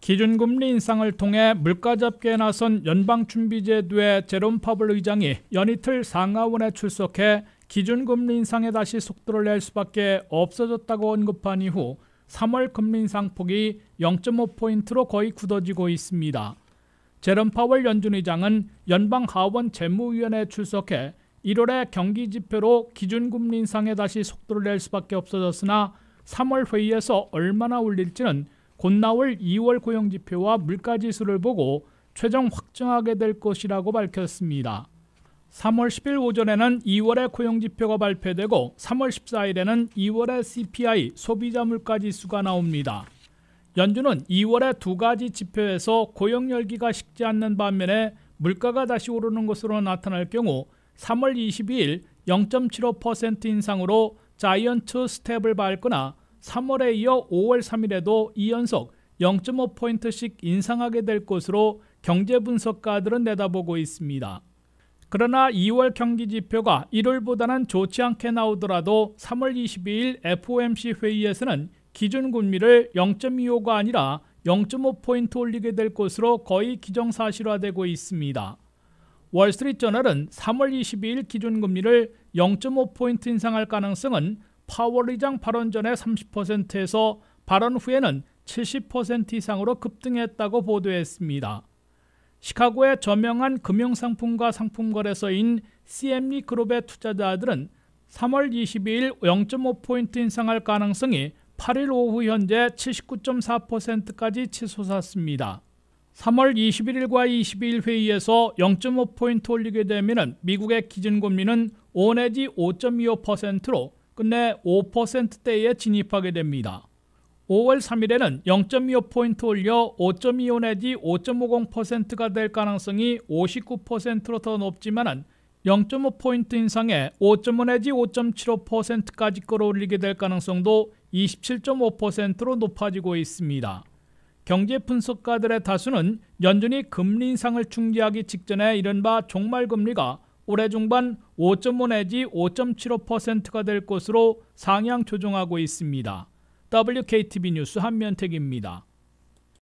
기준금리 인상을 통해 물가 잡기에 나선 연방준비제도의 제롬 파블 의장이 연이틀 상하원에 출석해 기준금리 인상에 다시 속도를 낼 수밖에 없어졌다고 언급한 이후 3월 금리 인상 폭이 0.5포인트로 거의 굳어지고 있습니다. 제롬 파월 연준 의장은 연방 하원 재무위원회에 출석해 1월에 경기 지표로 기준금리 인상에 다시 속도를 낼 수밖에 없어졌으나 3월 회의에서 얼마나 올릴지는 곧 나올 2월 고용지표와 물가지수를 보고 최종 확정하게 될 것이라고 밝혔습니다. 3월 10일 오전에는 2월의 고용지표가 발표되고 3월 14일에는 2월의 CPI 소비자 물가지수가 나옵니다. 연준은 2월의 두 가지 지표에서 고용 열기가 식지 않는 반면에 물가가 다시 오르는 것으로 나타날 경우 3월 22일 0.75% 인상으로 자이언트 스텝을 밟거나 3월에 이어 5월 3일에도 2연속 0.5포인트씩 인상하게 될 것으로 경제 분석가들은 내다보고 있습니다. 그러나 2월 경기 지표가 1월보다는 좋지 않게 나오더라도 3월 22일 FOMC 회의에서는 기준금리를 0.25가 아니라 0.5포인트 올리게 될 것으로 거의 기정사실화되고 있습니다. 월스트리트저널은 3월 22일 기준금리를 0.5포인트 인상할 가능성은 파월 의장 발언 전에 30%에서 발언 후에는 70% 이상으로 급등했다고 보도했습니다. 시카고의 저명한 금융상품과 상품거래소인 CME 그룹의 투자자들은 3월 22일 0.5포인트 인상할 가능성이 8일 오후 현재 79.4%까지 치솟았습니다. 3월 21일과 22일 회의에서 0.5포인트 올리게 되면 미국의 기준금리는 5 내지 5.25%로 끝내 5%대에 진입하게 됩니다. 5월 3일에는 0.25포인트 올려 5.25 내지 5.50%가 될 가능성이 59%로 더높지만 0.5포인트 인상에 5.5 내지 5.75%까지 끌어올리게 될 가능성도 27.5%로 높아지고 있습니다. 경제 분석가들의 다수는 연준이 금리 인상을 중지하기 직전에 이른바 종말금리가 올해 중반 5.5 내지 5.75%가 될 것으로 상향 조정하고 있습니다. WKTV 뉴스 한면택입니다.